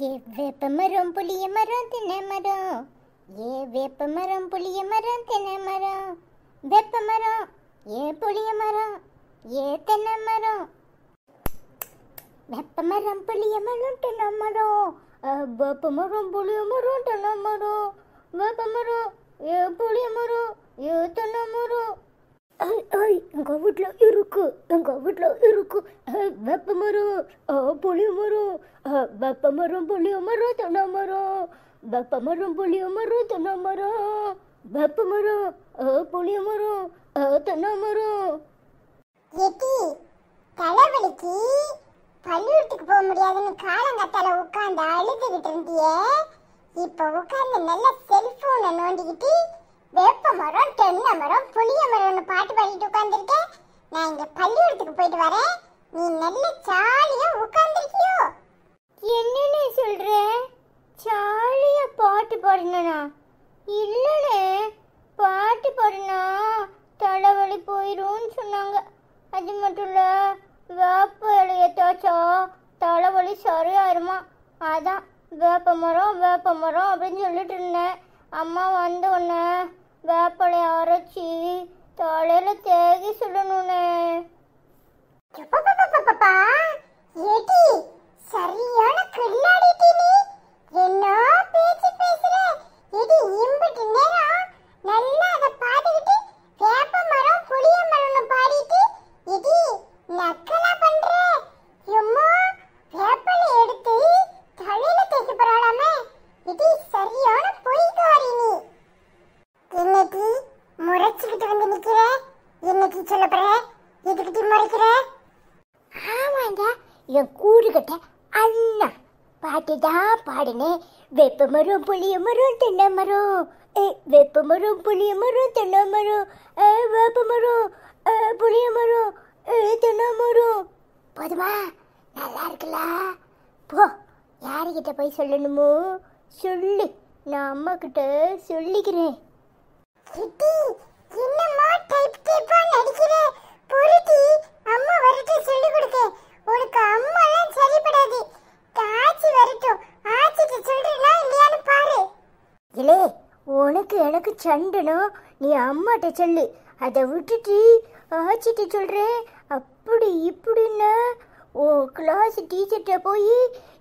ஏ வேப்ப மரம் புளிய மரம் தின்ன மரம் ஏ வேப்ப மரம் புளிய மரம் தின்ன மரம் வேப்ப மரம் ஏ புளிய மரம் ஏ தென்னை மரம் வேப்ப மரம் புளிய மரம் தின்ன மரம் வேப்ப மரம் புளிய மரம் தின்ன மரம் வேப்ப மரம் ஏ புளிய மரம் ஏ தென்னை மரம் ஏய் எங்கள் வீட்டில் இருக்கு எங்கள் வீட்டில் இருக்கு வெப்ப மரம் புளிய மரம் வெப்ப மரம் புளிய மரம் தென்னை மரம் வெப்ப மரம் புளிய மரம் தென்னை மரம் வெப்ப மரம் புளிய மரம் தென்னை மரம் எட்டி தலைவலிக்கு பள்ளியூட்டுக்கு போக முடியாதுன்னு காலங்கத்தால உட்காந்து அழுதுகிட்டு இருந்தியே இப்போ உட்காந்து நல்லா செல்போனை நோண்டிக்கிட்டு வெப்ப மரம் தென்னை மரம் புளிய மரம் பண்ணிட்டு உட்கார்ந்துருக்க நான் இங்க பள்ளிக்கூடத்துக்கு போயிட்டு வரேன் நீ நல்ல ஜாலியா உட்கார்ந்துருக்கியோ என்னன்னு சொல்ற ஜாலியா பாட்டு பாடணும்னா இல்லைன்னு பாட்டு பாடினா தலைவலி போயிரும்னு சொன்னாங்க அது மட்டும் இல்ல வேப்ப இலைய தோச்சா தலைவலி சரியாயிருமா அதான் வேப்ப மரம் வேப்ப மரம் அப்படின்னு சொல்லிட்டு இருந்தேன் அம்மா வந்த உடனே வேப்பலையை அரைச்சி தலையில தேகி சுடணும்னே பேச்சு சொல்ல போற எதுக்கிட்டி முறைக்கிற ஆமாங்க என் கூறுகிட்ட அண்ணா பாட்டு தான் பாடினேன் வெப்ப மரம் புளிய மரம் தென்ன மரம் ஏ வெப்ப மரம் புளிய மரம் தென்ன மரம் ஏ வேப்ப மரம் புளிய மரம் ஏ மரம் போதுமா நல்லா இருக்குல்ல போ யாருக்கிட்ட போய் சொல்லணுமோ சொல்லு நான் அம்மா கிட்ட சொல்லிக்கிறேன் டைப் டைப்பா நடிக்கிற பொருத்தி அம்மா வரட்டு சொல்லி கொடுக்க உனக்கு அம்மாலாம் சரிப்படாது ஆச்சி வரட்டும் ஆச்சிட்டு சொல்றேனா இல்லையான்னு பாரு இலே உனக்கு எனக்கு சண்டனும் நீ அம்மாட்ட சொல்லு அதை விட்டுட்டு ஆச்சிட்டு சொல்றேன் அப்படி இப்படின்னா ஓ கிளாஸ் டீச்சர்கிட்ட போய்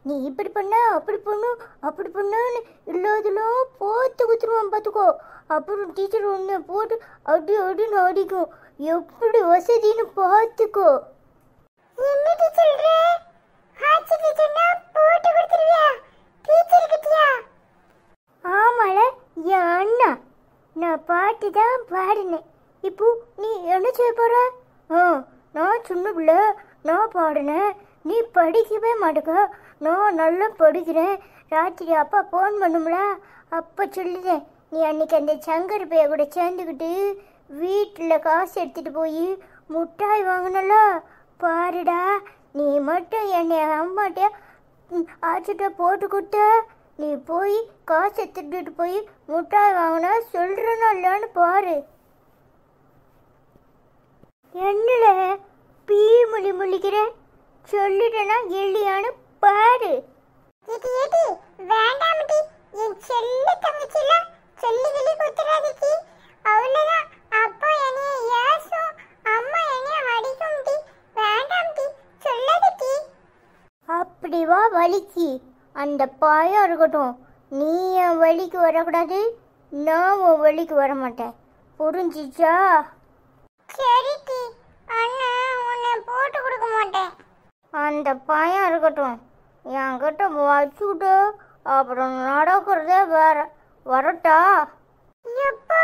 நீ இப்படி பண்ண அப்படி பண்ணும் அப்படி பண்ணுன்னு இல்லாதெல்லாம் போத்து குத்துருவான் பார்த்துக்கோ அப்புறம் டீச்சர் ஒன்று போட்டு அடி அடின்னு அடிக்கும் எப்படி வசதின்னு பார்த்துக்கோ என்னடி சொல்ற ஆச்சரியத்துனா போட்டு கொடுத்துருவியா டீச்சர் கிட்டியா ஆமால என் அண்ணா நான் பாட்டு தான் பாடினேன் இப்போ நீ என்ன செய்ய போற ஆ நான் சொன்ன பிள்ளை நான் பாடினேன் நீ படிக்கவே மாட்டேக்க நான் நல்லா படிக்கிறேன் ராத்திரி அப்பா ஃபோன் பண்ணும்ல அப்போ சொல்லிட்டேன் நீ அன்றைக்கி அந்த சங்கர் பைய கூட சேர்ந்துக்கிட்டு வீட்டில் காசு எடுத்துகிட்டு போய் முட்டாய் வாங்கினல பாருடா நீ மட்டும் என்னை அம்மாட்டியா ஆச்சுட்ட போட்டு கொடுத்த நீ போய் காசு எடுத்துகிட்டு போய் முட்டாய் வாங்கினா சொல்கிறனும் இல்லைன்னு பாரு என்ன இரு சொல்லிட்டேனா இல்லையான்னு பாரு இது எது வேண்டாமடி என் செல்ல தங்கச்சிலாம் சொல்லி கிளி குத்துறாதிச்சி அவ்வளோதான் அப்பா என்னைய ஏசும் அம்மா என்னைய வேண்டாம் வேண்டாம்டி சொல்லாதிச்சி அப்படி வா வலிக்கு அந்த பாயம் இருக்கட்டும் நீ என் வழிக்கு வரக்கூடாது நான் உன் வழிக்கு வர மாட்டேன் புரிஞ்சிச்சா சரி அண்ணா சொன்னேன் போட்டு கொடுக்க மாட்டேன் அந்த பையன் இருக்கட்டும் என்கிட்ட வச்சுக்கிட்டு அப்புறம் நடக்கிறதே வேற வரட்டா எப்போ